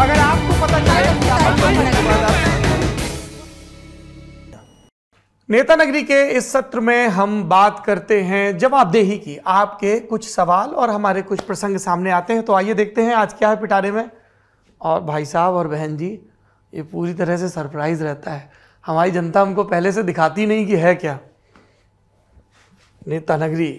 अगर आपको पता चले नेता नगरी के इस सत्र में हम बात करते हैं जवाबदेही की आपके कुछ सवाल और हमारे कुछ प्रसंग सामने आते हैं तो आइए देखते हैं आज क्या है पिटारे में और भाई साहब और बहन जी ये पूरी तरह से सरप्राइज रहता है हमारी जनता हमको पहले से दिखाती नहीं कि है क्या नेता नगरी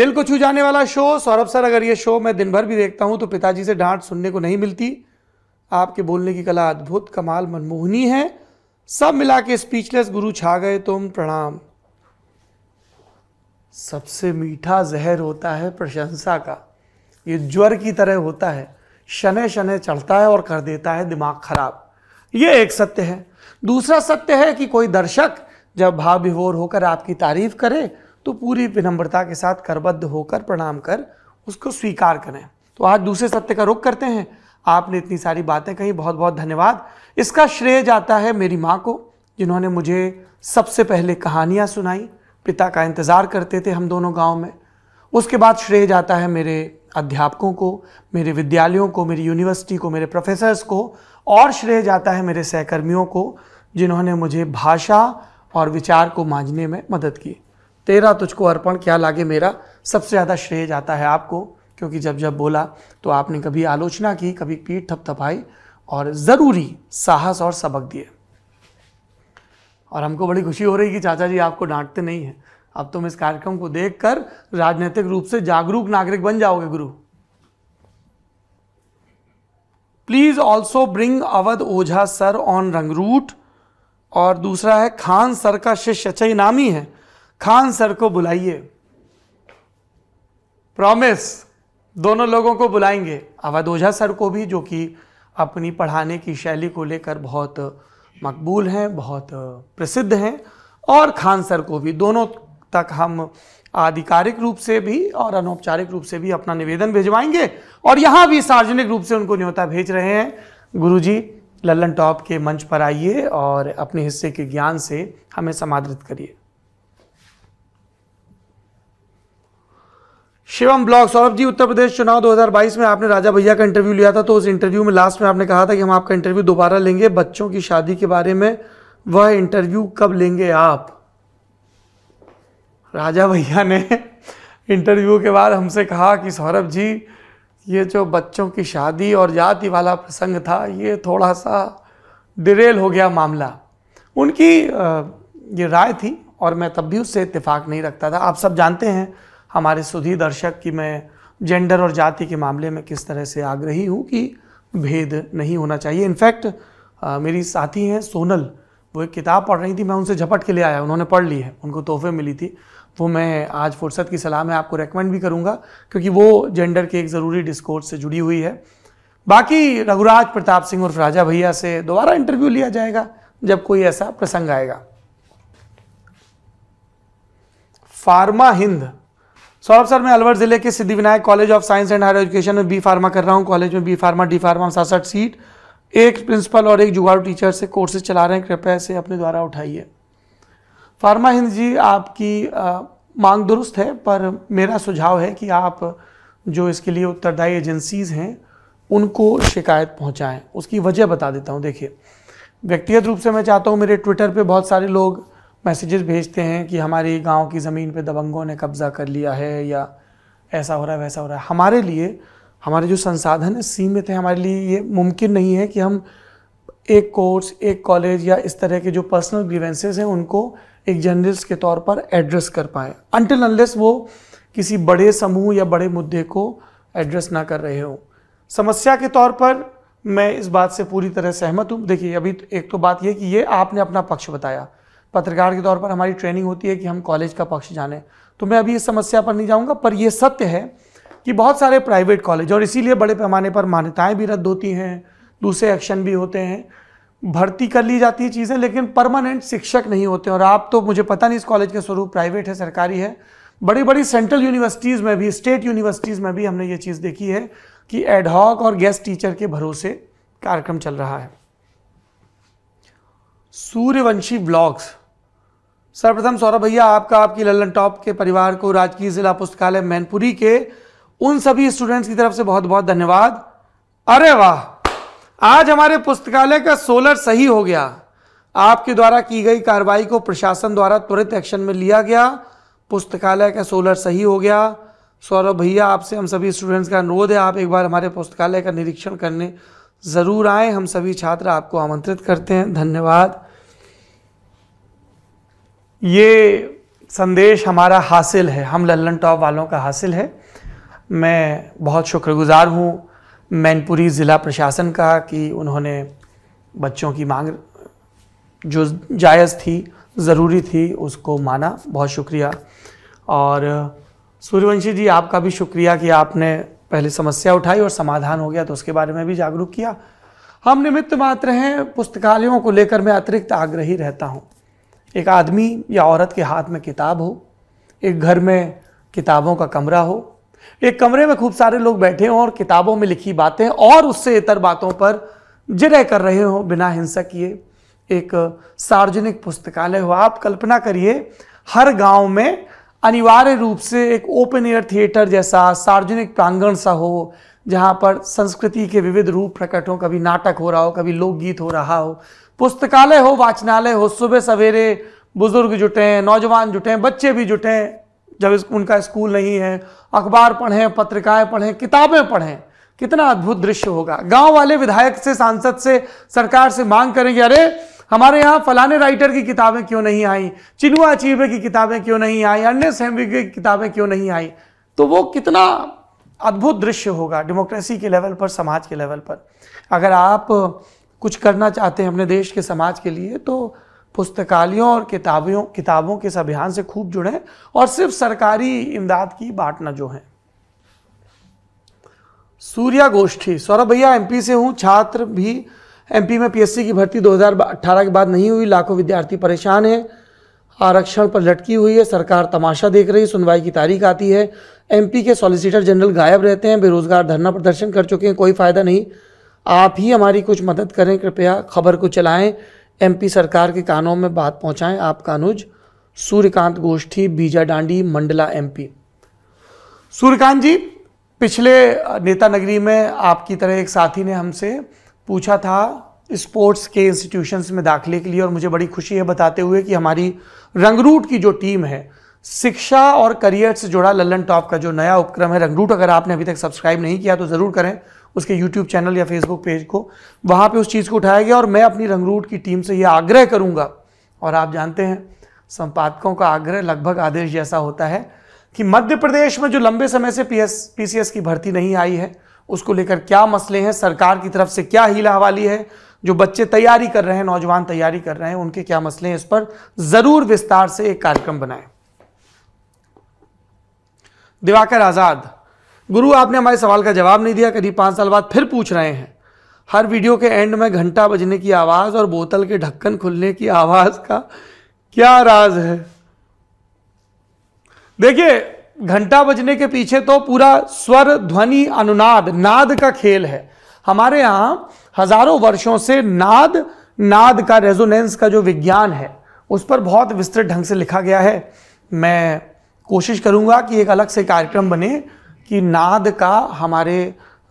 दिल को छू जाने वाला शो सौरभ सर अगर ये शो मैं दिन भर भी देखता हूँ तो पिताजी से डांट सुनने को नहीं मिलती आपके बोलने की कला अद्भुत कमाल मनमोहनी है सब मिला के स्पीचलेस गुरु छा गए तुम प्रणाम सबसे मीठा जहर होता है प्रशंसा का ये ज्वर की तरह होता है शने शने चढ़ता है और कर देता है दिमाग खराब ये एक सत्य है दूसरा सत्य है कि कोई दर्शक जब भाव विभोर होकर आपकी तारीफ करे तो पूरी विनम्रता के साथ करबद्ध होकर प्रणाम कर उसको स्वीकार करें तो आज दूसरे सत्य का रुख करते हैं आपने इतनी सारी बातें कही बहुत बहुत धन्यवाद इसका श्रेय जाता है मेरी माँ को जिन्होंने मुझे सबसे पहले कहानियाँ सुनाई पिता का इंतज़ार करते थे हम दोनों गाँव में उसके बाद श्रेय जाता है मेरे अध्यापकों को मेरे विद्यालयों को मेरी यूनिवर्सिटी को मेरे प्रोफेसर्स को और श्रेय जाता है मेरे सहकर्मियों को जिन्होंने मुझे भाषा और विचार को मांझने में मदद की तेरा तुझको अर्पण क्या लागे मेरा सबसे ज़्यादा श्रेय जाता है आपको क्योंकि जब जब बोला तो आपने कभी आलोचना की कभी पीठ थपथपाई और ज़रूरी साहस और सबक दिए और हमको बड़ी खुशी हो रही कि चाचा जी आपको डांटते नहीं हैं अब तुम इस कार्यक्रम को देखकर राजनीतिक रूप से जागरूक नागरिक बन जाओगे गुरु please also bring Avadh Ojha sir on Rangroot और दूसरा है खान सर का शिष्य अच्छा नामी है खान सर को बुलाइए प्रॉमिस दोनों लोगों को बुलाएंगे अवधोझा सर को भी जो कि अपनी पढ़ाने की शैली को लेकर बहुत मकबूल हैं बहुत प्रसिद्ध हैं और खान सर को भी दोनों तक हम आधिकारिक रूप से भी और अनौपचारिक रूप से भी अपना निवेदन भिजवाएंगे और यहाँ भी सार्वजनिक रूप से उनको न्योता भेज रहे हैं गुरुजी लल्लन टॉप के मंच पर आइए और अपने हिस्से के ज्ञान से हमें समादृत करिए शिवम ब्लॉग सौरभ जी उत्तर प्रदेश चुनाव 2022 में आपने राजा भैया का इंटरव्यू लिया था तो उस इंटरव्यू में लास्ट में आपने कहा था कि हम आपका इंटरव्यू दोबारा लेंगे बच्चों की शादी के बारे में वह इंटरव्यू कब लेंगे आप राजा भैया ने इंटरव्यू के बाद हमसे कहा कि सौरभ जी ये जो बच्चों की शादी और जाति वाला प्रसंग था ये थोड़ा सा डिरेल हो गया मामला उनकी ये राय थी और मैं तब भी उससे इतफाक नहीं रखता था आप सब जानते हैं हमारे सुधी दर्शक की मैं जेंडर और जाति के मामले में किस तरह से आग्रही हूँ कि भेद नहीं होना चाहिए इनफैक्ट मेरी साथी हैं सोनल वो एक किताब पढ़ रही थी मैं उनसे झपट के लिए आया उन्होंने पढ़ ली है उनको तोहफे मिली थी वो मैं आज फुर्सत की सलाह में आपको रेकमेंड भी करूँगा क्योंकि वो जेंडर के एक ज़रूरी डिस्कोर्स से जुड़ी हुई है बाकी रघुराज प्रताप सिंह और राजा भैया से दोबारा इंटरव्यू लिया जाएगा जब कोई ऐसा प्रसंग आएगा फार्मा हिंद सौरभ सर मैं अलवर जिले के Siddhi Vinayak college of science and higher education में बी फार्मा कर रहा हूँ कॉलेज में बी फार्मा डी फार्मा सासठ सीट एक प्रिंसिपल और एक जुगाड़ू टीचर से कोर्सेज चला रहे हैं कृपया से अपने द्वारा उठाइए फार्मा हिंद जी आपकी आ, मांग दुरुस्त है पर मेरा सुझाव है कि आप जो इसके लिए उत्तरदायी एजेंसीज़ हैं उनको शिकायत पहुँचाएँ उसकी वजह बता देता हूँ देखिए व्यक्तिगत रूप से मैं चाहता हूँ मेरे ट्विटर पर बहुत सारे लोग मैसेजेस भेजते हैं कि हमारे गांव की ज़मीन पे दबंगों ने कब्ज़ा कर लिया है या ऐसा हो रहा है वैसा हो रहा है हमारे लिए हमारे जो संसाधन है सीमित है हमारे लिए ये मुमकिन नहीं है कि हम एक कोर्स एक कॉलेज या इस तरह के जो पर्सनल ग्रीवेंसेज हैं उनको एक जर्नलिस्ट के तौर पर एड्रेस कर पाए अनटिल अनलेस वो किसी बड़े समूह या बड़े मुद्दे को एड्रेस ना कर रहे हो समस्या के तौर पर मैं इस बात से पूरी तरह सहमत हूँ देखिए अभी तो एक तो बात यह कि ये आपने अपना पक्ष बताया पत्रकार के तौर पर हमारी ट्रेनिंग होती है कि हम कॉलेज का पक्ष जाने तो मैं अभी इस समस्या पर नहीं जाऊंगा पर यह सत्य है कि बहुत सारे प्राइवेट कॉलेज और इसीलिए बड़े पैमाने पर मान्यताएं भी रद्द होती हैं दूसरे एक्शन भी होते हैं भर्ती कर ली जाती है चीज़ें लेकिन परमानेंट शिक्षक नहीं होते और आप तो मुझे पता नहीं इस कॉलेज के स्वरूप प्राइवेट है सरकारी है बड़ी बड़ी सेंट्रल यूनिवर्सिटीज़ में भी स्टेट यूनिवर्सिटीज़ में भी हमने ये चीज़ देखी है कि एडहॉक और गेस्ट टीचर के भरोसे कार्यक्रम चल रहा है सूर्यवंशी ब्लॉग्स सर्वप्रथम सौरभ भैया आपका आपकी लल्लन टॉप के परिवार को राजकीय जिला पुस्तकालय मैनपुरी के उन सभी स्टूडेंट्स की तरफ से बहुत बहुत धन्यवाद अरे वाह आज हमारे पुस्तकालय का सोलर सही हो गया आपके द्वारा की गई कार्रवाई को प्रशासन द्वारा त्वरित एक्शन में लिया गया पुस्तकालय का सोलर सही हो गया सौरभ भैया आपसे हम सभी स्टूडेंट्स का अनुरोध है आप एक बार हमारे पुस्तकालय का निरीक्षण करने ज़रूर आए हम सभी छात्र आपको आमंत्रित करते हैं धन्यवाद ये संदेश हमारा हासिल है हम लल्लन टॉप वालों का हासिल है मैं बहुत शुक्रगुज़ार हूँ मैनपुरी ज़िला प्रशासन का कि उन्होंने बच्चों की मांग जो जायज़ थी ज़रूरी थी उसको माना बहुत शुक्रिया और सूर्यवंशी जी आपका भी शुक्रिया कि आपने पहले समस्या उठाई और समाधान हो गया तो उसके बारे में भी जागरूक किया हम निमित्त मात्र हैं पुस्तकालयों को लेकर मैं अतिरिक्त आग्रही रहता हूँ एक आदमी या औरत के हाथ में किताब हो एक घर में किताबों का कमरा हो एक कमरे में खूब सारे लोग बैठे हों और किताबों में लिखी बातें और उससे इतर बातों पर जिरह कर रहे हों बिना हिंसा किए एक सार्वजनिक पुस्तकालय हो आप कल्पना करिए हर गांव में अनिवार्य रूप से एक ओपन एयर थिएटर जैसा सार्वजनिक प्रांगण सा हो जहाँ पर संस्कृति के विविध रूप प्रकट हों कभी नाटक हो रहा हो कभी लोकगीत हो रहा हो पुस्तकालय हो वाचनालय हो सुबह सवेरे बुजुर्ग जुटे हैं नौजवान जुटे हैं बच्चे भी जुटे हैं जब उनका स्कूल नहीं है अखबार पढ़ें पत्रिकाएं पढ़ें किताबें पढ़ें कितना अद्भुत दृश्य होगा गांव वाले विधायक से सांसद से सरकार से मांग करेंगे अरे हमारे यहाँ फलाने राइटर की किताबें क्यों नहीं आई चिनुआ अचीबे की किताबें क्यों नहीं आई अन्य सहमी की किताबें क्यों नहीं आई तो वो कितना अद्भुत दृश्य होगा डेमोक्रेसी के लेवल पर समाज के लेवल पर अगर आप कुछ करना चाहते हैं अपने देश के समाज के लिए तो पुस्तकालयों और किताबियों किताबों के इस अभियान से खूब जुड़ें और सिर्फ सरकारी इमदाद की बांटना जो है सूर्या गोष्ठी सौरभ भैया एमपी से हूँ छात्र भी एमपी में पीएससी की भर्ती 2018 के बाद नहीं हुई लाखों विद्यार्थी परेशान हैं आरक्षण पर लटकी हुई है सरकार तमाशा देख रही है सुनवाई की तारीख आती है एमपी के सॉलिसिटर जनरल गायब रहते हैं बेरोजगार धरना प्रदर्शन कर चुके हैं कोई फ़ायदा नहीं आप ही हमारी कुछ मदद करें कृपया खबर को चलाएं एमपी सरकार के कानों में बात पहुंचाएं आपका अनुज सूर्यकांत गोष्ठी बीजा डांडी मंडला एमपी सूर्यकांत जी पिछले नेता नगरी में आपकी तरह एक साथी ने हमसे पूछा था स्पोर्ट्स के इंस्टीट्यूशंस में दाखिले के लिए और मुझे बड़ी खुशी है बताते हुए कि हमारी रंगरूट की जो टीम है शिक्षा और करियर से जुड़ा लल्लन टॉप का जो नया उपक्रम है रंगरूट अगर आपने अभी तक सब्सक्राइब नहीं किया तो ज़रूर करें उसके यूट्यूब चैनल या फेसबुक पेज को वहाँ पे उस चीज़ को उठाया गया और मैं अपनी रंगरूट की टीम से यह आग्रह करूँगा और आप जानते हैं संपादकों का आग्रह लगभग आदेश जैसा होता है कि मध्य प्रदेश में जो लंबे समय से पीएस पीसीएस की भर्ती नहीं आई है उसको लेकर क्या मसले हैं सरकार की तरफ से क्या हीला हवाली है जो बच्चे तैयारी कर रहे हैं नौजवान तैयारी कर रहे हैं उनके क्या मसले हैं इस पर जरूर विस्तार से एक कार्यक्रम बनाएं दिवाकर आजाद गुरु आपने हमारे सवाल का जवाब नहीं दिया करीब पाँच साल बाद फिर पूछ रहे हैं हर वीडियो के एंड में घंटा बजने की आवाज़ और बोतल के ढक्कन खुलने की आवाज़ का क्या राज है देखिए घंटा बजने के पीछे तो पूरा स्वर ध्वनि अनुनाद नाद का खेल है हमारे यहाँ हजारों वर्षों से नाद नाद का रेजोनेंस का जो विज्ञान है उस पर बहुत विस्तृत ढंग से लिखा गया है मैं कोशिश करूंगा कि एक अलग से कार्यक्रम बने कि नाद का हमारे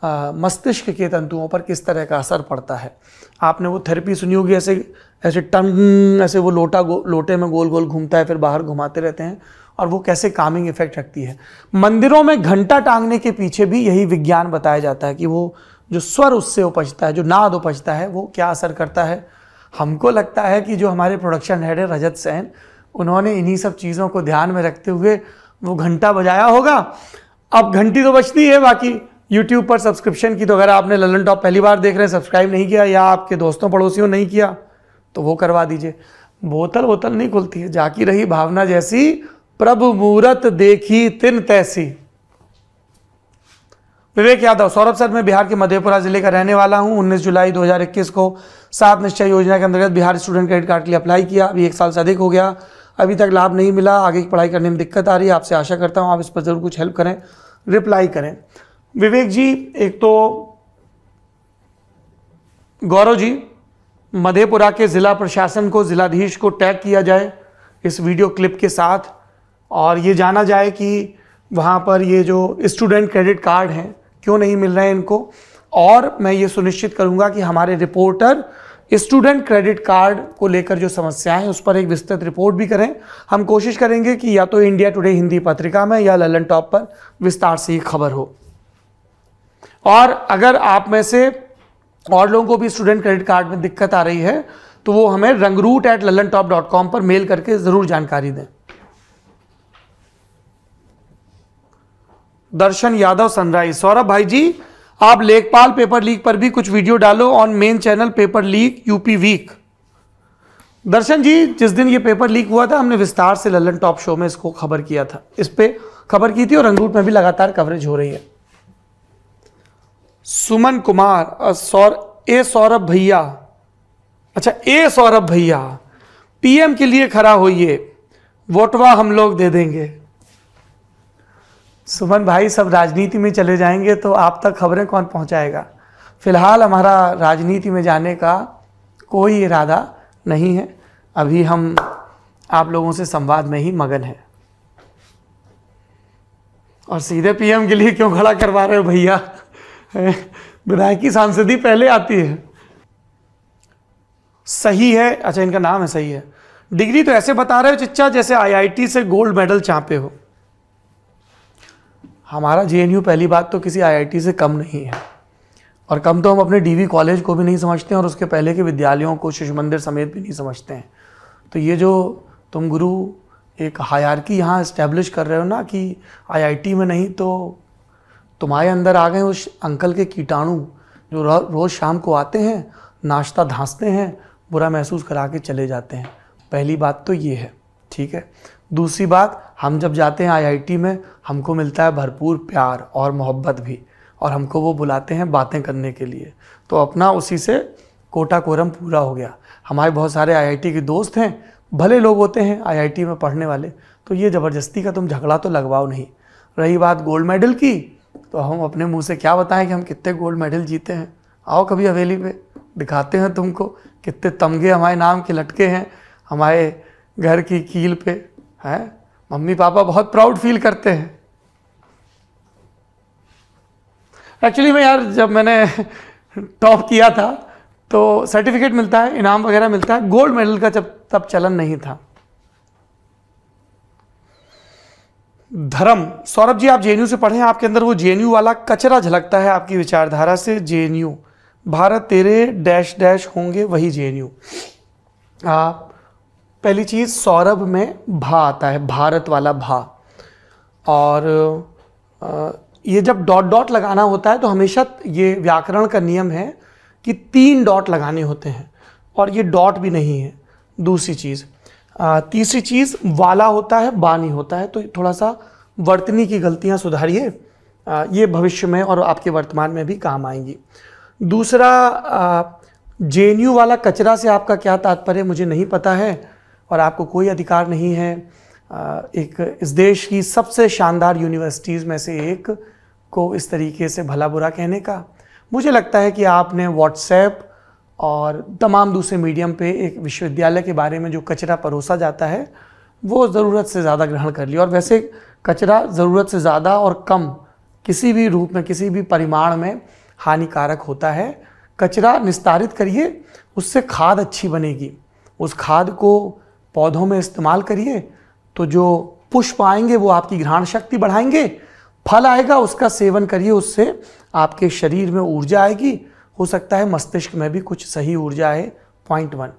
मस्तिष्क के तंतुओं पर किस तरह का असर पड़ता है आपने वो थेरेपी सुनी होगी ऐसे ऐसे टंग ऐसे वो लोटा लोटे में गोल गोल घूमता है फिर बाहर घुमाते रहते हैं और वो कैसे कामिंग इफेक्ट रखती है मंदिरों में घंटा टांगने के पीछे भी यही विज्ञान बताया जाता है कि वो जो स्वर उससे उपजता है जो नाद उपजता है वो क्या असर करता है हमको लगता है कि जो हमारे प्रोडक्शन हेड है रजत सेन उन्होंने इन्हीं सब चीज़ों को ध्यान में रखते हुए वो घंटा बजाया होगा अब घंटी तो बचती है बाकी यूट्यूब पर सब्सक्रिप्शन की तो अगर आपने ललन टॉप पहली बार देख रहे हैं सब्सक्राइब नहीं किया या आपके दोस्तों पड़ोसियों नहीं किया तो वो करवा दीजिए बोतल बोतल नहीं खुलती है जाकी रही भावना जैसी प्रभु मूरत देखी तिन तैसी विवेक यादव सौरभ सर मैं बिहार के मधेपुरा जिले का रहने वाला हूं 19 जुलाई 2021 को सात निश्चय योजना के अंतर्गत बिहार स्टूडेंट क्रेडिट कार्ड के लिए अप्लाई किया अभी एक साल से अधिक हो गया अभी तक लाभ नहीं मिला आगे की पढ़ाई करने में दिक्कत आ रही है आपसे आशा करता हूँ आप इस पर ज़रूर कुछ हेल्प करें रिप्लाई करें विवेक जी एक तो गौरव जी मधेपुरा के ज़िला प्रशासन को ज़िलाधीश को टैग किया जाए इस वीडियो क्लिप के साथ और ये जाना जाए कि वहाँ पर ये जो स्टूडेंट क्रेडिट कार्ड हैं क्यों नहीं मिल रहे हैं इनको और मैं ये सुनिश्चित करूँगा कि हमारे रिपोर्टर स्टूडेंट क्रेडिट कार्ड को लेकर जो समस्या है उस पर एक विस्तृत रिपोर्ट भी करें हम कोशिश करेंगे कि या तो इंडिया टुडे हिंदी पत्रिका में या ललन टॉप पर विस्तार से खबर हो और अगर आप में से और लोगों को भी स्टूडेंट क्रेडिट कार्ड में दिक्कत आ रही है तो वो हमें Rangroot at Lallantop dot com पर मेल करके ज़रूर जानकारी दें दर्शन यादव सनराइज सौरभ भाई जी आप लेखपाल पेपर लीक पर भी कुछ वीडियो डालो on main channel paper leak UP week Darshan ji जिस दिन ये पेपर लीक हुआ था हमने विस्तार से ललन टॉप शो में इसको खबर किया था इस पर खबर की थी और रंगरूट में भी लगातार कवरेज हो रही है सुमन कुमार सौर ए सौरभ भैया अच्छा ए सौरभ भैया पीएम के लिए खड़ा होइए वोटवा हम लोग दे देंगे सुमन भाई सब राजनीति में चले जाएंगे तो आप तक खबरें कौन पहुंचाएगा फिलहाल हमारा राजनीति में जाने का कोई इरादा नहीं है अभी हम आप लोगों से संवाद में ही मगन हैं और सीधे पीएम के लिए क्यों खड़ा करवा रहे हो भैया विधायक की सांसदी पहले आती है सही है अच्छा इनका नाम है सही है डिग्री तो ऐसे बता रहे हो चिच्चा जैसे आईआईटी से गोल्ड मेडल चाँपे हो हमारा जे पहली बात तो किसी आई से कम नहीं है और कम तो हम अपने डी कॉलेज को भी नहीं समझते हैं और उसके पहले के विद्यालयों को शिशु मंदिर समेत भी नहीं समझते हैं तो ये जो तुम गुरु एक हायरकी यहाँ इस्टेब्लिश कर रहे हो ना कि आईआईटी में नहीं तो तुम्हारे अंदर आ गए उस अंकल के कीटाणु जो रोज़ शाम को आते हैं नाश्ता धांसते हैं बुरा महसूस करा के चले जाते हैं पहली बात तो ये है ठीक है दूसरी बात हम जब जाते हैं आईआईटी में हमको मिलता है भरपूर प्यार और मोहब्बत भी और हमको वो बुलाते हैं बातें करने के लिए तो अपना उसी से कोटा कोरम पूरा हो गया हमारे बहुत सारे आईआईटी के दोस्त हैं भले लोग होते हैं आईआईटी में पढ़ने वाले तो ये ज़बरदस्ती का तुम झगड़ा तो लगवाओ नहीं रही बात गोल्ड मेडल की तो हम अपने मुंह से क्या बताएं कि हम कितने गोल्ड मेडल जीते हैं आओ कभी हवेली में दिखाते हैं तुमको कितने तमगे हमारे नाम के लटके हैं हमारे घर की कील पे है मम्मी पापा बहुत प्राउड फील करते हैं एक्चुअली मैं यार जब मैंने टॉप किया था तो सर्टिफिकेट मिलता है इनाम वगैरह मिलता है गोल्ड मेडल का जब तब चलन नहीं था धर्म सौरभ जी आप जेएनयू से पढ़े हैं आपके अंदर वो जेएनयू वाला कचरा झलकता है आपकी विचारधारा से जे भारत तेरे डैश डैश होंगे वही जे आप पहली चीज़ सौरभ में भा आता है भारत वाला भा और ये जब डॉट डॉट लगाना होता है तो हमेशा ये व्याकरण का नियम है कि तीन डॉट लगाने होते हैं और ये डॉट भी नहीं है दूसरी चीज़ तीसरी चीज़ वाला होता है बा नहीं होता है तो थोड़ा सा वर्तनी की गलतियाँ सुधारिए ये भविष्य में और आपके वर्तमान में भी काम आएंगी दूसरा जे वाला कचरा से आपका क्या तात्पर्य मुझे नहीं पता है और आपको कोई अधिकार नहीं है एक इस देश की सबसे शानदार यूनिवर्सिटीज़ में से एक को इस तरीके से भला बुरा कहने का मुझे लगता है कि आपने व्हाट्सएप और तमाम दूसरे मीडियम पे एक विश्वविद्यालय के बारे में जो कचरा परोसा जाता है वो ज़रूरत से ज़्यादा ग्रहण कर लिया और वैसे कचरा ज़रूरत से ज़्यादा और कम किसी भी रूप में किसी भी परिमाण में हानिकारक होता है कचरा निस्तारित करिए उससे खाद अच्छी बनेगी उस खाद को पौधों में इस्तेमाल करिए तो जो पुष्प आएंगे वो आपकी घ्राण शक्ति बढ़ाएंगे फल आएगा उसका सेवन करिए उससे आपके शरीर में ऊर्जा आएगी हो सकता है मस्तिष्क में भी कुछ सही ऊर्जा आए पॉइंट वन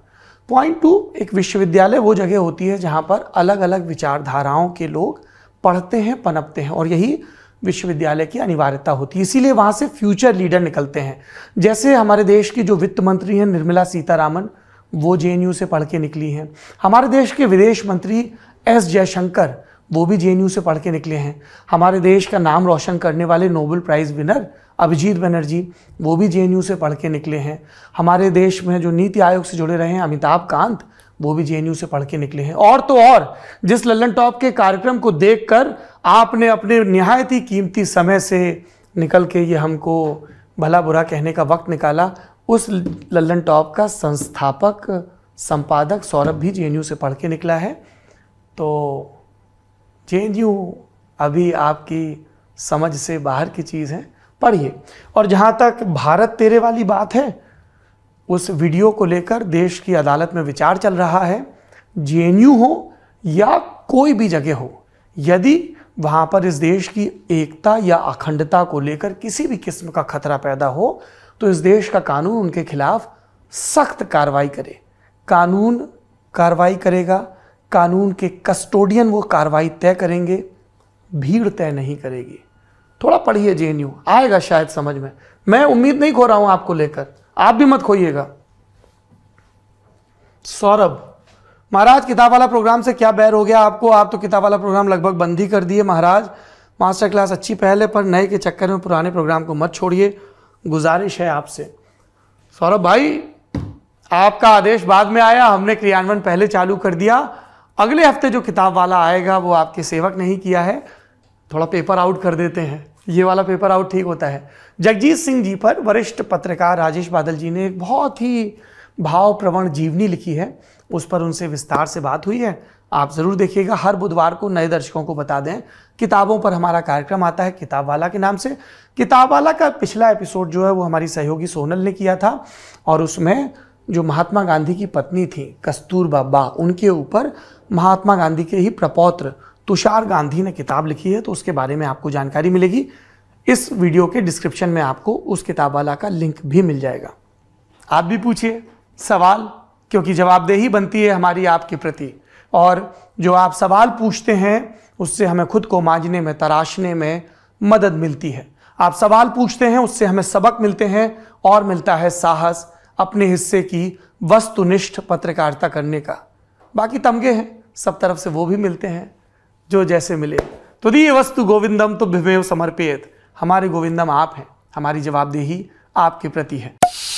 पॉइंट टू एक विश्वविद्यालय वो जगह होती है जहाँ पर अलग अलग विचारधाराओं के लोग पढ़ते हैं पनपते हैं और यही विश्वविद्यालय की अनिवार्यता होती है इसीलिए वहाँ से फ्यूचर लीडर निकलते हैं जैसे हमारे देश की जो वित्त मंत्री हैं निर्मला सीतारामन वो जे से पढ़ के निकली हैं हमारे देश के विदेश मंत्री एस जयशंकर वो भी जे से पढ़ के निकले हैं हमारे देश का नाम रोशन करने वाले Nobel prize winner Abhijit Banerjee वो भी जे से पढ़ के निकले हैं हमारे देश में जो नीति आयोग से जुड़े रहे हैं अमिताभ कांत वो भी जे से पढ़ के निकले हैं और तो और जिस लल्लन टॉप के कार्यक्रम को कर आपने अपने नहायत ही कीमती समय से निकल के ये हमको भला बुरा कहने का वक्त निकाला उस लल्लन टॉप का संस्थापक संपादक सौरभ भी जे से पढ़ के निकला है तो जे अभी आपकी समझ से बाहर की चीज़ है पढ़िए और जहाँ तक भारत तेरे वाली बात है उस वीडियो को लेकर देश की अदालत में विचार चल रहा है जे हो या कोई भी जगह हो यदि वहाँ पर इस देश की एकता या अखंडता को लेकर किसी भी किस्म का खतरा पैदा हो तो इस देश का कानून उनके खिलाफ सख्त कार्रवाई करे कानून कार्रवाई करेगा कानून के कस्टोडियन वो कार्रवाई तय करेंगे भीड़ तय नहीं करेगी थोड़ा पढ़िए जे आएगा शायद समझ में मैं उम्मीद नहीं खो रहा हूं आपको लेकर आप भी मत खोइएगा सौरभ महाराज किताब वाला प्रोग्राम से क्या बैर हो गया आपको आप तो किताब वाला प्रोग्राम लगभग बंद ही कर दिए महाराज मास्टर क्लास अच्छी पहले पर नए के चक्कर में पुराने प्रोग्राम को मत छोड़िए गुजारिश है आपसे सौरभ भाई आपका आदेश बाद में आया हमने क्रियान्वयन पहले चालू कर दिया अगले हफ्ते जो किताब वाला आएगा वो आपके सेवक ने ही किया है थोड़ा पेपर आउट कर देते हैं ये वाला पेपर आउट ठीक होता है जगजीत सिंह जी पर वरिष्ठ पत्रकार राजेश बादल जी ने एक बहुत ही भाव प्रवण जीवनी लिखी है उस पर उनसे विस्तार से बात हुई है आप ज़रूर देखिएगा हर बुधवार को नए दर्शकों को बता दें किताबों पर हमारा कार्यक्रम आता है किताब वाला के नाम से किताब वाला का पिछला एपिसोड जो है वो हमारी सहयोगी सोनल ने किया था और उसमें जो महात्मा गांधी की पत्नी थी कस्तूरबा बा उनके ऊपर महात्मा गांधी के ही प्रपौत्र तुषार गांधी ने किताब लिखी है तो उसके बारे में आपको जानकारी मिलेगी इस वीडियो के डिस्क्रिप्शन में आपको उस किताब वाला का लिंक भी मिल जाएगा आप भी पूछिए सवाल क्योंकि जवाबदेही बनती है हमारी आपके प्रति और जो आप सवाल पूछते हैं उससे हमें खुद को मांझने में तराशने में मदद मिलती है आप सवाल पूछते हैं उससे हमें सबक मिलते हैं और मिलता है साहस अपने हिस्से की वस्तुनिष्ठ पत्रकारिता करने का बाकी तमगे हैं सब तरफ से वो भी मिलते हैं जो जैसे मिले तो दी वस्तु गोविंदम तो भिमेव समर्पित हमारे गोविंदम आप हैं हमारी जवाबदेही आपके प्रति है